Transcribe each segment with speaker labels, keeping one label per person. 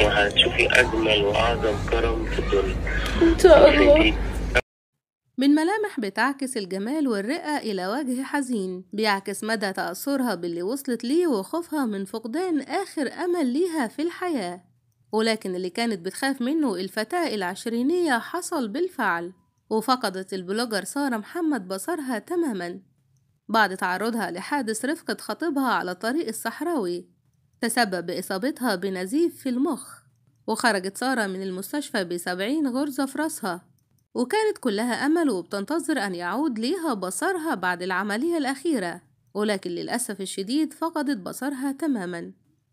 Speaker 1: وهتشوفي أجمل وأعظم كرم في الدنيا إن شاء الله من ملامح بتعكس الجمال والرئة إلى وجه حزين بيعكس مدى تأثرها باللي وصلت ليه وخوفها من فقدان آخر أمل ليها في الحياة ولكن اللي كانت بتخاف منه الفتاة العشرينية حصل بالفعل وفقدت البلوجر سارة محمد بصرها تماما بعد تعرضها لحادث رفقة خطيبها على الطريق الصحراوي تسبب بإصابتها بنزيف في المخ وخرجت سارة من المستشفى بسبعين غرزة في راسها وكانت كلها أمل وبتنتظر أن يعود ليها بصرها بعد العملية الأخيرة ولكن للأسف الشديد فقدت بصرها تماما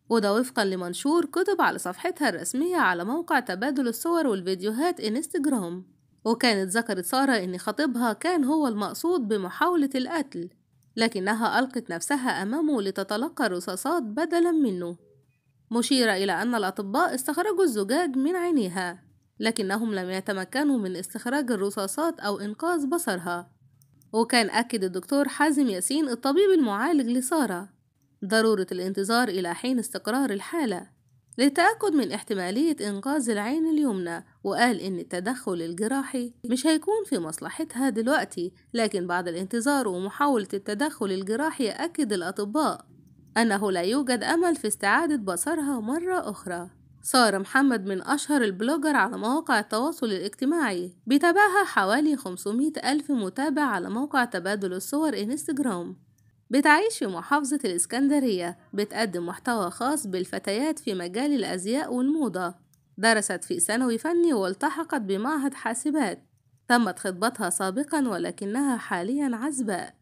Speaker 1: وده وفقا لمنشور كتب على صفحتها الرسمية على موقع تبادل الصور والفيديوهات انستجرام وكانت ذكرت سارة إن خطيبها كان هو المقصود بمحاولة القتل لكنها ألقت نفسها أمامه لتتلقى الرصاصات بدلا منه مشيرة إلى أن الأطباء استخرجوا الزجاج من عينيها لكنهم لم يتمكنوا من استخراج الرصاصات أو إنقاذ بصرها وكان أكد الدكتور حازم ياسين الطبيب المعالج لسارة ضرورة الانتظار إلى حين استقرار الحالة للتأكد من احتمالية إنقاذ العين اليمنى وقال إن التدخل الجراحي مش هيكون في مصلحتها دلوقتي لكن بعد الانتظار ومحاولة التدخل الجراحي أكد الأطباء أنه لا يوجد أمل في استعادة بصرها مرة أخرى صار محمد من أشهر البلوجر على مواقع التواصل الاجتماعي بيتابعها حوالي 500 ألف متابع على موقع تبادل الصور إنستجرام بتعيش في محافظة الإسكندرية بتقدم محتوى خاص بالفتيات في مجال الأزياء والموضة درست في ثانوي فني والتحقت بمعهد حاسبات تمت خطبتها سابقا ولكنها حاليا عزباء